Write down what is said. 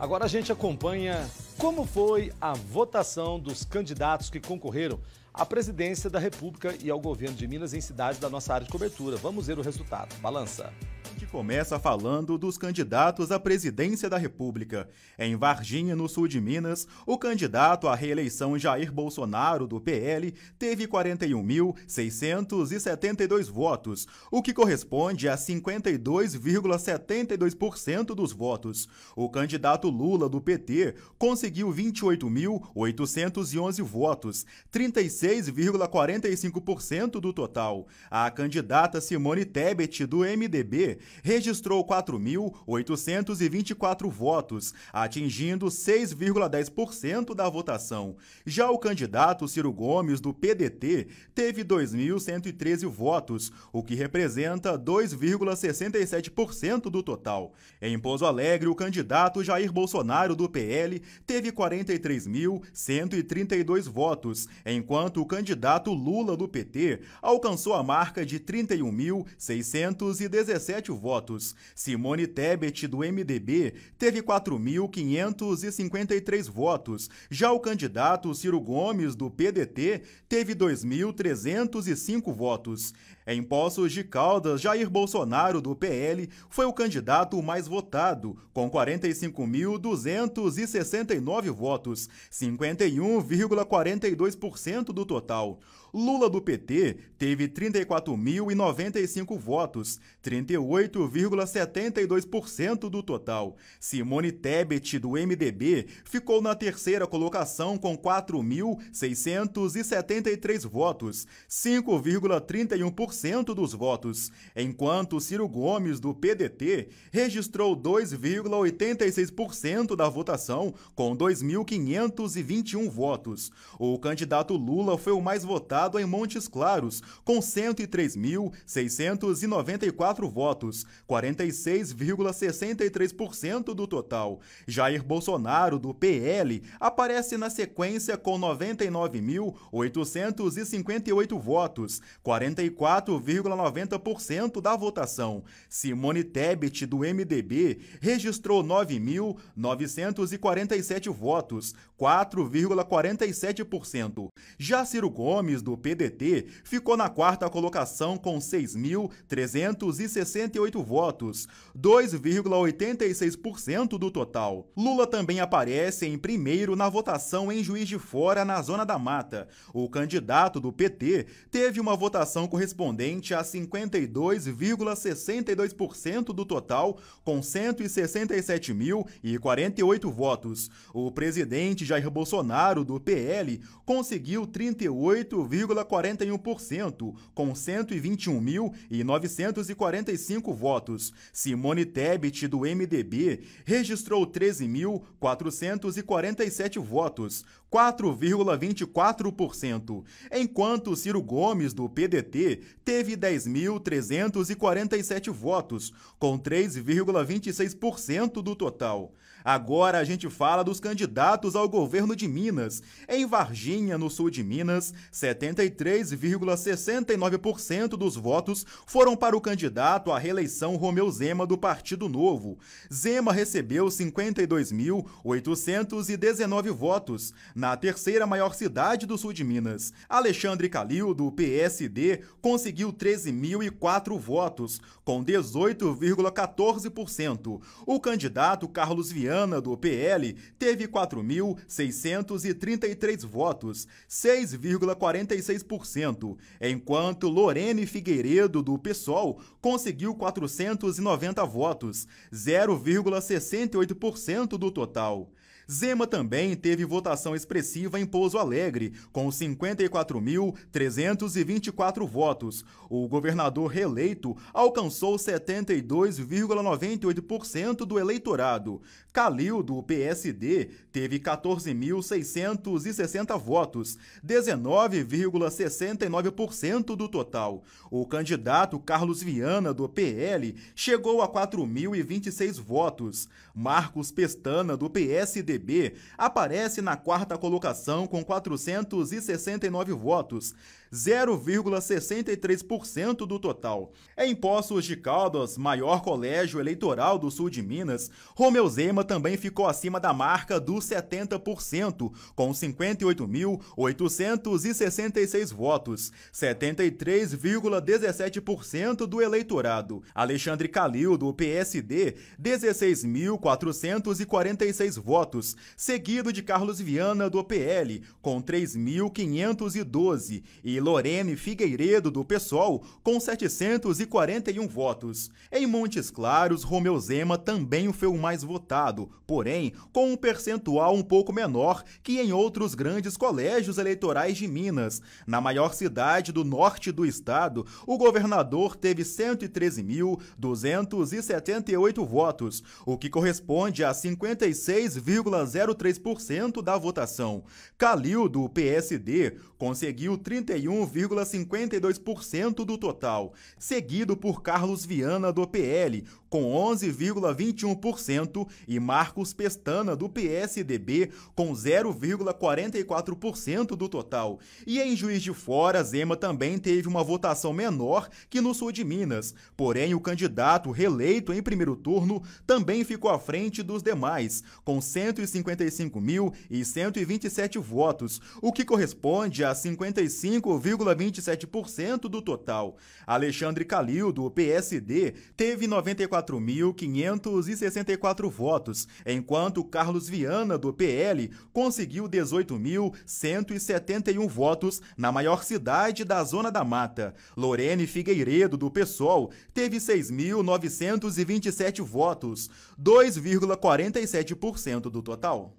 Agora a gente acompanha como foi a votação dos candidatos que concorreram à presidência da República e ao governo de Minas em cidades da nossa área de cobertura. Vamos ver o resultado. Balança gente começa falando dos candidatos à presidência da República. Em Varginha, no sul de Minas, o candidato à reeleição Jair Bolsonaro, do PL, teve 41.672 votos, o que corresponde a 52,72% dos votos. O candidato Lula, do PT, conseguiu 28.811 votos, 36,45% do total. A candidata Simone Tebet, do MDB, registrou 4.824 votos, atingindo 6,10% da votação. Já o candidato Ciro Gomes, do PDT, teve 2.113 votos, o que representa 2,67% do total. Em Pouso Alegre, o candidato Jair Bolsonaro, do PL, teve 43.132 votos, enquanto o candidato Lula, do PT, alcançou a marca de 31.617 votos votos. Simone Tebet, do MDB, teve 4.553 votos. Já o candidato Ciro Gomes, do PDT, teve 2.305 votos. É, em Poços de Caldas, Jair Bolsonaro, do PL, foi o candidato mais votado, com 45.269 votos, 51,42% do total. Lula, do PT, teve 34.095 votos, 38,72% do total. Simone Tebet, do MDB, ficou na terceira colocação com 4.673 votos, 5,31% dos votos, enquanto Ciro Gomes, do PDT, registrou 2,86% da votação, com 2.521 votos. O candidato Lula foi o mais votado em Montes Claros, com 103.694 votos, 46,63% do total. Jair Bolsonaro, do PL, aparece na sequência com 99.858 votos, 44 4,90% da votação. Simone Tebet, do MDB, registrou 9.947 votos, 4,47%. Já Ciro Gomes, do PDT, ficou na quarta colocação com 6.368 votos, 2,86% do total. Lula também aparece em primeiro na votação em Juiz de Fora, na Zona da Mata. O candidato do PT teve uma votação correspondente correspondente a 52,62% do total, com 167.048 votos. O presidente Jair Bolsonaro, do PL, conseguiu 38,41%, com 121.945 votos. Simone Tebet, do MDB, registrou 13.447 votos, 4,24%, enquanto Ciro Gomes, do PDT, teve 10.347 votos, com 3,26% do total. Agora a gente fala dos candidatos ao governo de Minas. Em Varginha, no sul de Minas, 73,69% dos votos foram para o candidato à reeleição Romeu Zema do Partido Novo. Zema recebeu 52.819 votos, na terceira maior cidade do sul de Minas. Alexandre Calil, do PSD, conseguiu 13.004 votos, com 18,14%. O candidato Carlos Viana Ana do PL, teve 4.633 votos, 6,46%, enquanto Lorene Figueiredo, do PSOL, conseguiu 490 votos, 0,68% do total. Zema também teve votação expressiva em Pouso Alegre, com 54.324 votos. O governador reeleito alcançou 72,98% do eleitorado. Calil, do PSD, teve 14.660 votos, 19,69% do total. O candidato Carlos Viana, do PL, chegou a 4.026 votos. Marcos Pestana, do PSDB MDB, aparece na quarta colocação com 469 votos. 0,63% do total. É em Poços de Caldas, maior colégio eleitoral do sul de Minas, Romeu Zema também ficou acima da marca dos 70%, com 58.866 votos, 73,17% do eleitorado. Alexandre Calil, do PSD, 16.446 votos, seguido de Carlos Viana, do PL, com 3.512, e Lorene Figueiredo, do PSOL, com 741 votos. Em Montes Claros, Romeu Zema também foi o mais votado, porém, com um percentual um pouco menor que em outros grandes colégios eleitorais de Minas. Na maior cidade do norte do estado, o governador teve 113.278 votos, o que corresponde a 56,03% da votação. Calil, do PSD, conseguiu 31 1,52% do total, seguido por Carlos Viana, do PL, com 11,21% e Marcos Pestana do PSDB com 0,44% do total. E em Juiz de Fora, Zema também teve uma votação menor que no sul de Minas. Porém, o candidato reeleito em primeiro turno também ficou à frente dos demais, com 155.127 votos, o que corresponde a 55,27% do total. Alexandre Calil do PSD teve 94 24.564 votos, enquanto Carlos Viana, do PL, conseguiu 18.171 votos na maior cidade da Zona da Mata. Lorene Figueiredo, do PSOL, teve 6.927 votos, 2,47% do total.